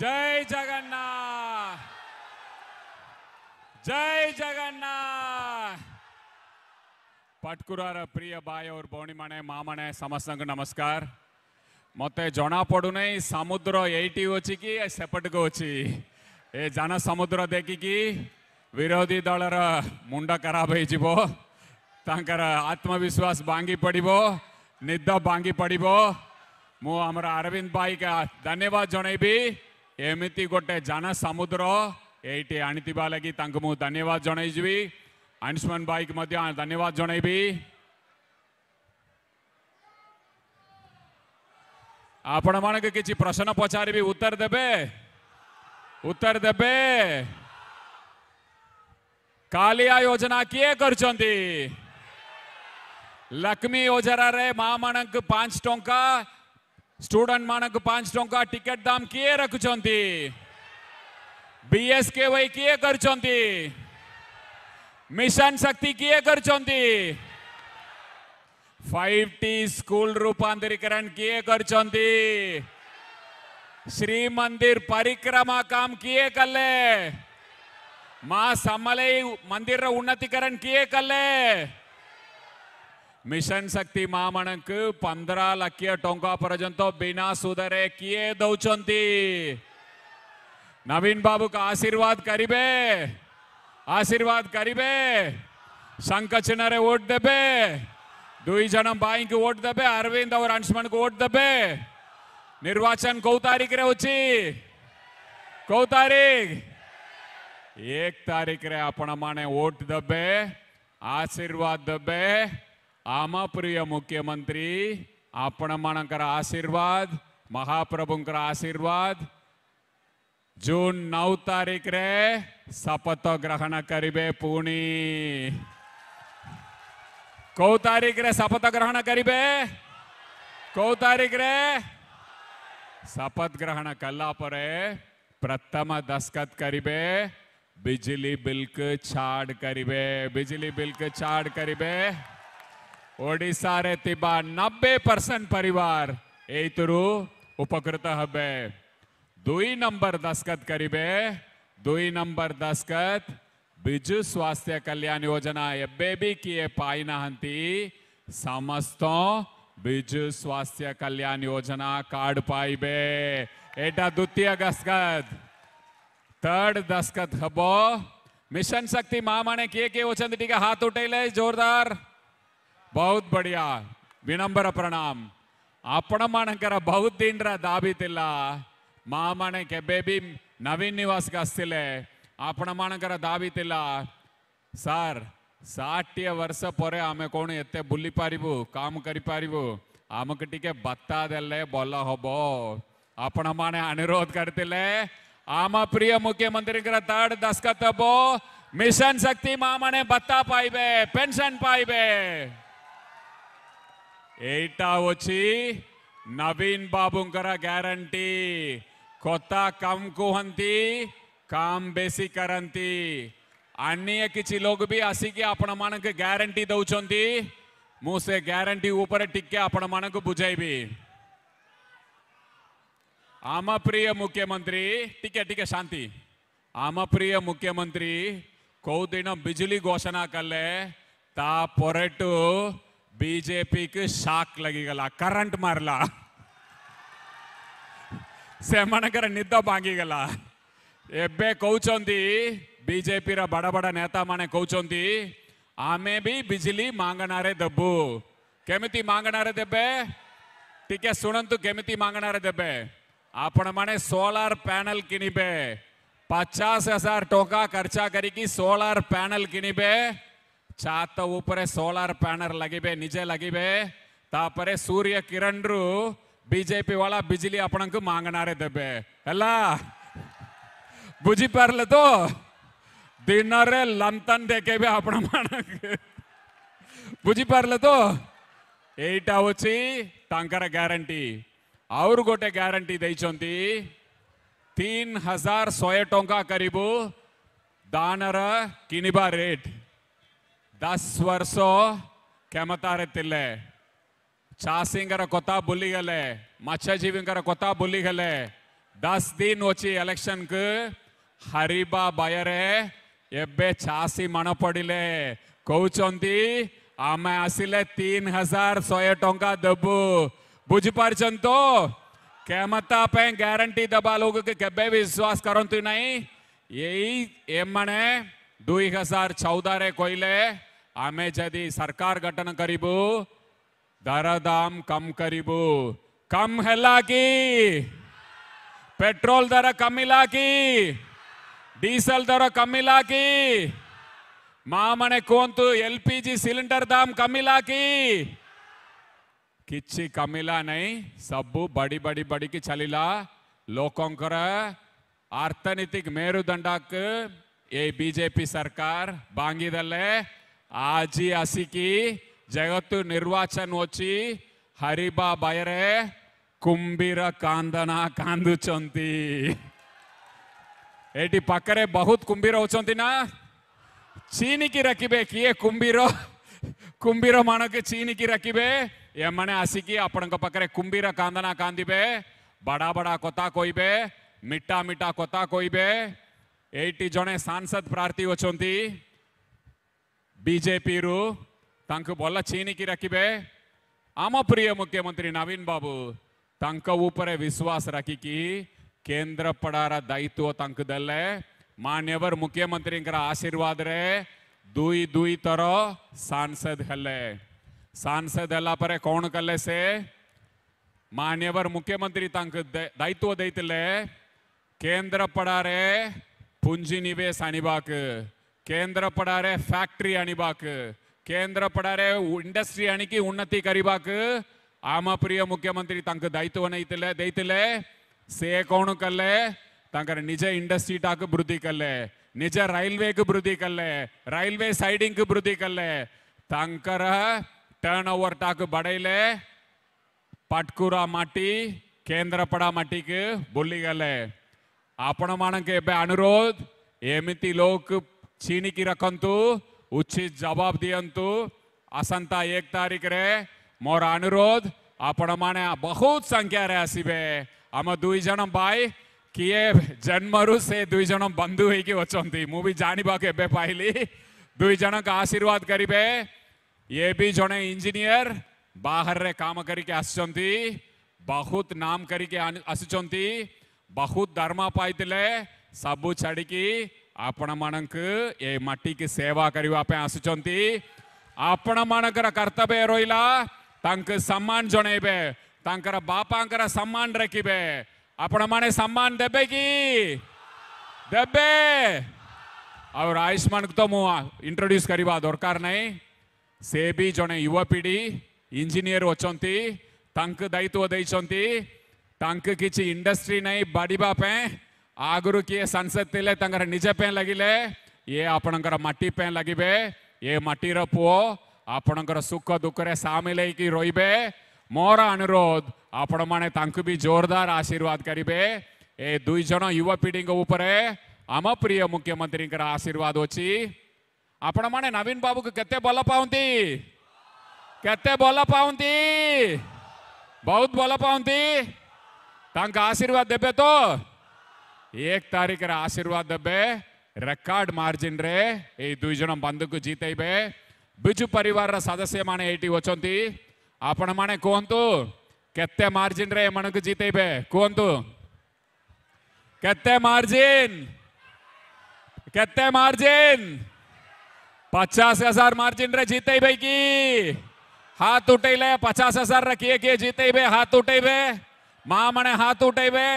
जय जगन्नाथ जय जगन्नाथ पटकुरार प्रिय भाई और भौणी मणे मामणे समस्त नमस्कार मत जना पड़ू ना समुद्र यही कि सेपट को अच्छी जन समुद्र देखिकी विरोधी दल रुंड खराब हो आत्मविश्वास भांगी पड़ब निद बांगी पड़ब मुमर अरविंद भाई का धन्यवाद जनईबी एमती गोटे जन समुद्र ये आनी लगी मुझे धन्यवाद जनजी आयुष्मान भाई की मध्य धन्यवाद जनइबि आपण मान कि प्रश्न पचार भी उत्तर देबे उत्तर देबे कालिया योजना किए कर लक्ष्मी योजना रे मां मान पांच टंका स्टूडेंट मानक पांच टंका टिकेट दाम किए रखुंट वाई किए कर मिशन शक्ति किए कर फाइव टी स्कूल रूपांतरीकरण किए कर श्री मंदिर परिक्रमा काम किए कले मां समले मंदिर उन्नतिकरण किए कले मिशन शक्ति महामण को पंद्रह लक्ष टा पर्यंत बिना सुधरे किए दौरान नवीन बाबू का आशीर्वाद करीबे आशीर्वाद करीबे शंख चिन्हरे वोट देबे दुई जन बाई की वोट देबे अरविंद और अंशमन को वोट देबे निर्वाचन कौ तारीख रे कौ तारीख एक तारीख रे अपन माने वोट देबे आशीर्वाद देबे आम प्रिय मुख्यमंत्री अपन मन आशीर्वाद महाप्रभुंकर आशीर्वाद जून नौ तारीख रे शपथ ग्रहण करे पुणी कौ तारीख रे शपथ ग्रहण करे कौ तारीख रे शपथ ग्रहण कलापर प्रथम दस्खत करे बिजली बिल्क छाड़ करे बिजली बिल्क छाड़ करे ओडिशा नब्बे परसेंट परिवार एतरु उपकृत हबे दुई नंबर दस्खत करीबे दुई नंबर दस्खत बिजु स्वास्थ्य कल्याण योजना एबेबी की पाइन हंती समस्त बिजु स्वास्थ्य कल्याण योजना कार्ड पाइबे एटा द्वितीय दस्खत थर्ड दस्खत हबो मिशन शक्ति मामाने ने किए के वो चंद हाथ उठेले जोरदार बहुत बढ़िया विनम्र प्रणाम ಅಪ್ಪಣಮ್ಮಣಕರ ಬಹುದ್ದೀನ್ರ ದಾಬಿತಿಲ್ಲ ಮಾಮಣಕ್ಕೆ ಬೇಬಿ ನವೀನ್ ನಿವಾಸ್ಗೆ ಅಸ್ತಿಲೆ ಅಪ್ಪಣಮ್ಮಣಕರ ದಾಬಿತಿಲ್ಲ ಸಾರ್ ಸಾಟಿಯ ವರ್ಷ ಪೊರೆ ಆಮೆ ಕೋಣು ಎತ್ತೆ ಬುಲ್ಲಿ ಪಾರಿಬು ಕಾಮ ಕರಿಪಾರಿಬು ಆಮಕ್ಕೆ ಟಿಕೆ ಬತ್ತಾದಲ್ಲೇ ಬೊಲ್ಲ ಹೊಬೋ ಅಪ್ಪಣಮ್ಮಣೆ ಅನುರೋಧ ಕರ್ತಿಲೆ ಆಮ ಪ್ರಿಯ ಮುಖ್ಯಮಂತ್ರಿಗಳ ತಾಡ್ ದಸ್ಕತ್ತಬೋ ಮಿಷನ್ ಶಕ್ತಿ ಮಾಮಣೆ ಬತ್ತಾ ಪಾಯ್ಬೆ ಪೆನ್ಷನ್ ಪಾಯ್ಬೆ ఎయిటా వచ్చి నవీన్ బాబుంకర గ్యారంటీ కొత్త కమ్ కుహంతి काम बेसी करंती अन्य किसी लोग भी असी के आपण मन के गारंटी दौचंती मुसे गारंटी ऊपर टिके आपण मन को बुझाइबी आम प्रिय मुख्यमंत्री टिके टिके शांति आम प्रिय मुख्यमंत्री कौ दिन बिजुली घोषणा कले ता पोरेटू பிஜேபிக்கு ஷாக் லகிகல கரண்ட் மாறல ସେମାନଙ୍କର ନିଦ ଭାଙ୍ଗିଗଲା ଏବେ କହୁଛନ୍ତି ବିଜେପିର ବଡ଼ ବଡ଼ ନେତାମାନେ କହୁଛନ୍ତି ଆମେ ବି ବିଜୁଳି ମାଗଣାରେ ଦେବୁ କେମିତି ମାଗଣାରେ ଦେବେ ଟିକେ ଶୁଣନ୍ତୁ କେମିତି ମାଗଣାରେ ଦେବେ ଆପଣମାନେ ସୋଲାର ପ୍ୟାନେଲ କିଣିବେ ପଚାଶ ହଜାର ଟଙ୍କା ଖର୍ଚ୍ଚା କରିକି ସୋଲାର ପ୍ୟାନେଲ କିଣିବେ ಉಪರೆ ಛಲಾರ ಪ್ಯಾನಲ್ ಲೇ ನಿಜ ಲಗೇ ಸೂರ್ಯ ಕಿರಣ ಬಿಜಿ ಆಗಣೇ ಬುಧಿ ಪುಲ್ಲ ಗ್ಯಾರೆಂಟಿ ಆರು ಗೊತ್ತ ಗ್ಯಾರೆ ಹಜಾರಾಕು ದಾನ दस वर्षो कमतारे तिले चासींगर कोता बुली गले मत्स्यजीवींगर कोता बुली गले दस दिन वोची इलेक्शन के हरिबा बायरे एबे चासी मनपड़िले कौचंती आम आसिले तीन हजार शहे टा दबू बुझिपारत कमता पे ग्यारंटी दबा लोग के विश्वास करतु नहीं यही एम मने दुई हजार चौदह रे कोई ले અમે જદી સરકાર ગઠન કરીબુ ದರದಾಮ್ ಕಮ್ ಕರಿಬು ಕಮ್ ಹೆಲ್ಲಾಕಿ ಪೆಟ್ರೋಲ್ ದರ ಕಮ್ಮಿಲಾಕಿ ಡೀಸೆಲ್ ದರ ಮಾಮನೆ ಕೋಂತು ಎಲ್ ಪಿ ಜಿ ಕಿಚ್ಚಿ ಕಮ್ಮಿಲಾ ಬಡಿ ಬಡಿ ಬಡಿಕಿ ಚಲಿಲ ಲೋಕೊಂಕರ ಅರ್ಥನೀತಿಗ್ ಸರ್ಕಾರ ಬಾಂಗಿದಲ್ಲೇ आज आसिकी जगत निर्वाचन वी हरिबा बयरे कुंभीर कांदना कांदुंती पकरे बहुत कुंभीर ना चीनी की रखे किए कुंभीर कुंभीर मान के चीन की रखे एम आसिकी आप कुंभीर कांदना कांदे बड़ा बड़ा कोता कोई बे मिटा मिटा कोता कोई बे ये जड़े सांसद प्रार्थी अच्छा ಬಿಜೆಪಿರು ತಾಂಕ ಬೊಲ್ಲ ಚೀನಿಕಿ ರಕಿಬೆ ಆಮ ಪ್ರಿಯ ಮುಖ್ಯಮಂತ್ರಿ ನವೀನ್ ಬಾಬು ತಾಂಕ ಉಪರೆ ವಿಶ್ವಾಸ ರಕಿಕಿ ಕೇಂದ್ರ ಪಡಾರ ದಾಯಿತ್ವ ತಾಂಕದಲ್ಲೇ ಮಾನ್ಯವರು ಮುಖ್ಯಮಂತ್ರಿಗಳ ಆಶೀರ್ವಾದ್ರೆ दुई दुई तरह सांसद हल्ले सांसद हल्ला पर कौन कल्ले से मान्यवर मुख्यमंत्री तंक दायित्व दैतले केंद्र पड़ा रे पूंजी निवेश अनिबाक కేంద్ర పడారే ఫ్యాక్టరీ అణిబాకు కేంద్ర పడారే ఇండస్ట్రీ అణికి ఉన్నతి కరిబాకు ఆమ ప్రియ ముఖ్యమంత్రి తనకు దైత్వనైతులే దైతులే సే కోణు కల్లే తనకర నిజ ఇండస్ట్రీ టాకు వృద్ధి కల్లే నిజ రైల్వేకు వృద్ధి కల్లే రైల్వే సైడింగ్కు వృద్ధి కల్లే తనకర టర్న్ ఓవర్ టాకు బడైలే పట్కురా మట్టి కేంద్రపడా మట్టికి బొల్లిగలే आपण मानके बे अनुरोध एमिति लोक चीनी की रखंतु उचित जवाब दियंतु आसंता एक तारीख रे मोर अनुरोध आपण माने बहुत संख्या रे आसीबे आम दुई जन भाई किए जन्म रु से दुई जन बंधु होकर अच्छा मु भी जानवा के दुई जन का आशीर्वाद करे ये भी जड़े इंजीनियर बाहर रे काम करके बहुत नाम करके आसुच्च बहुत धर्म पाई सबू छाड़ी ଆପଣମାନଙ୍କୁ ଏ ମାଟିକି ସେବା କରିବା ପାଇଁ ଆସୁଛନ୍ତି ଆପଣମାନଙ୍କର କର୍ତ୍ତବ୍ୟ ରହିଲା ତାଙ୍କୁ ସମ୍ମାନ ଜଣେଇବେ ତାଙ୍କର ବାପାଙ୍କର ସମ୍ମାନ ରଖିବେ ଆପଣମାନେ ସମ୍ମାନ ଦେବେ କି ଦେବେ ଆଉ ଆୟୁଷ୍ମାନଙ୍କୁ ତ ମୁଁ ଇଣ୍ଟ୍ରୋଡ୍ୟୁସ୍ କରିବା ଦରକାର ନାହିଁ ସେ ବି ଜଣେ ଯୁବପିଢ଼ି ଇଞ୍ଜିନିୟର ଅଛନ୍ତି ତାଙ୍କୁ ଦାୟିତ୍ୱ ଦେଇଛନ୍ତି ତାଙ୍କୁ କିଛି ଇଣ୍ଡଷ୍ଟ୍ରି ନାହିଁ ବାଢ଼ିବା ପାଇଁ आगुर के संसत्तिले तंगर निज पेन लगिले ये आपण मट्टी पेन लगे ये मट्टी पुओ आपणकर सुख दुख रे सामिल रोबे मोर अनुरोध आपण माने भी जोरदार आशीर्वाद करेंगे ए दुई जन युवा पीढ़ी उपर आम प्रिय मुख्यमंत्री आशीर्वाद अच्छी आपण मैंने नवीन बाबू को केते भल पाती केते भल पाती बहुत भल पाती आशीर्वाद देवे तो एक तारीख रे आशीर्वाद दबे रिकॉर्ड मार्जिन रे ए दुई जन बंधु को जीतेबे बिजु परिवार रा सदस्य माने एटी वचंती आपण माने कोंतु केत्ते मार्जिन रे मन को जीतेबे कोंतु केत्ते मार्जिन केत्ते मार्जिन 50000 मार्जिन रे जीतेबे की हाथ उठेले 50000 रे के के जीतेबे हाथ उठेबे मां माने हाथ उठेबे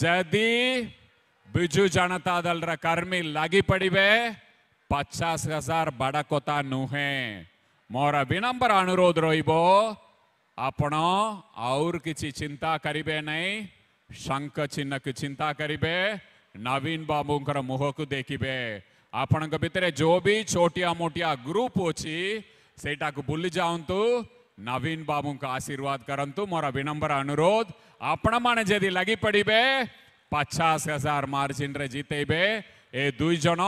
जदि बिजु जनता दल कर्मी लगी पड़े पचास हजार बड़कोता नुहे मोर विनम्र अनुरोध रही आपण और किसी चिंता करे नहीं शंख चिन्ह की चिंता करे नवीन बाबू मुह को देखिए आपण के भितर जो भी छोटिया मोटिया ग्रुप अच्छी से बुले जाऊँ नवीन बाबू का आशीर्वाद करंतु मोरा विनम्र अनुरोध अपना मान यदि लगी पड़ी बे पचास हजार मार्जिन रे जीते बे ए दुई जन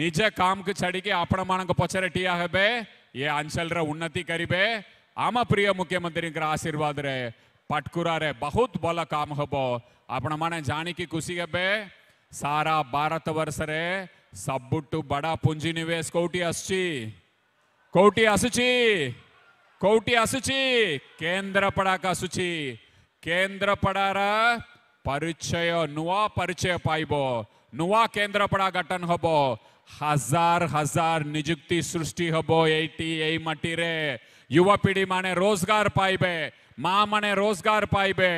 निज काम के छड़ी के आपण मान पचर ठिया हे ये अंचल रे उन्नति करीबे आम प्रिय मुख्यमंत्री आशीर्वाद रे पटकुरा रे बहुत भल काम हम आपण मैंने जाणी खुशी हे सारा भारत वर्ष रे सबुठ बड़ा पुंजी निवेश कौटी आसूची कौटी आसूची कौटी असुचि केन्द्रपड़ा का असुचि केन्द्रपड़ा परिचय नुआ परिचय पाइबो नुआ केन्द्रपड़ा गठन हब हजार हजार निजुक्ति सृष्टि हब ये मटी रे युवापीढ़ी माने रोजगार पाइबे मा माने रोजगार पाइबे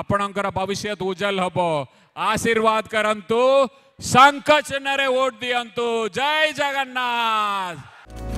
आपण भविष्य उज्जवल हब आशीर्वाद करतु शंख चिन्ह वोट दियंतु जय जगन्नाथ